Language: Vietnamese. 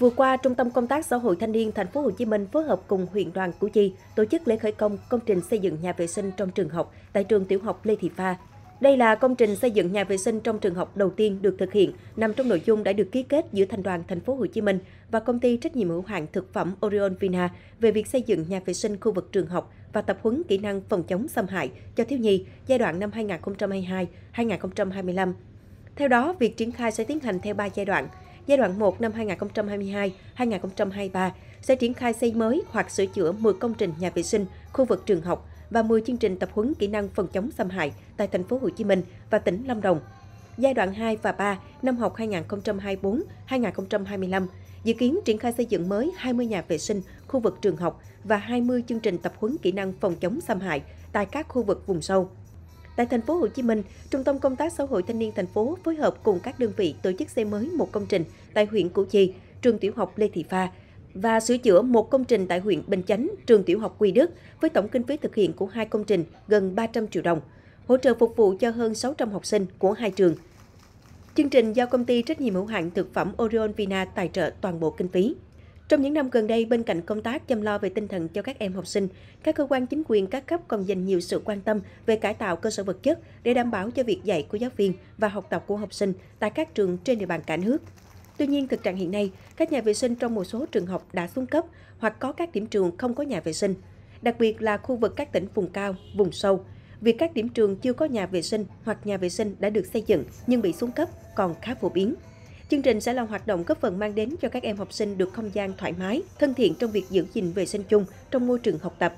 Vừa qua, Trung tâm Công tác Xã hội Thanh niên Thành phố Hồ Chí Minh phối hợp cùng huyện đoàn Củ Chi tổ chức lễ khởi công công trình xây dựng nhà vệ sinh trong trường học tại trường tiểu học Lê Thị Pha. Đây là công trình xây dựng nhà vệ sinh trong trường học đầu tiên được thực hiện nằm trong nội dung đã được ký kết giữa Thành đoàn Thành phố Hồ Chí Minh và công ty trách nhiệm hữu hạn thực phẩm Orion Vina về việc xây dựng nhà vệ sinh khu vực trường học và tập huấn kỹ năng phòng chống xâm hại cho thiếu nhi giai đoạn năm 2022-2025. Theo đó, việc triển khai sẽ tiến hành theo 3 giai đoạn – giai đoạn 1 năm 2022-2023 sẽ triển khai xây mới hoặc sửa chữa 10 công trình nhà vệ sinh, khu vực trường học và 10 chương trình tập huấn kỹ năng phòng chống xâm hại tại thành phố Hồ Chí Minh và tỉnh Lâm Đồng. Giai đoạn 2 và 3 năm học 2024-2025 dự kiến triển khai xây dựng mới 20 nhà vệ sinh, khu vực trường học và 20 chương trình tập huấn kỹ năng phòng chống xâm hại tại các khu vực vùng sâu. Tại thành phố Hồ Chí Minh, Trung tâm Công tác Xã hội Thanh niên thành phố phối hợp cùng các đơn vị tổ chức xây mới một công trình tại huyện Củ Chi, trường tiểu học Lê Thị Pha và sửa chữa một công trình tại huyện Bình Chánh, trường tiểu học Quy Đức với tổng kinh phí thực hiện của hai công trình gần 300 triệu đồng, hỗ trợ phục vụ cho hơn 600 học sinh của hai trường. Chương trình do công ty trách nhiệm hữu hạn thực phẩm Orion Vina tài trợ toàn bộ kinh phí. Trong những năm gần đây, bên cạnh công tác chăm lo về tinh thần cho các em học sinh, các cơ quan chính quyền các cấp còn dành nhiều sự quan tâm về cải tạo cơ sở vật chất để đảm bảo cho việc dạy của giáo viên và học tập của học sinh tại các trường trên địa bàn cả nước. Tuy nhiên, thực trạng hiện nay, các nhà vệ sinh trong một số trường học đã xuống cấp hoặc có các điểm trường không có nhà vệ sinh, đặc biệt là khu vực các tỉnh vùng cao, vùng sâu. Việc các điểm trường chưa có nhà vệ sinh hoặc nhà vệ sinh đã được xây dựng nhưng bị xuống cấp còn khá phổ biến. Chương trình sẽ là hoạt động góp phần mang đến cho các em học sinh được không gian thoải mái, thân thiện trong việc giữ gìn vệ sinh chung trong môi trường học tập.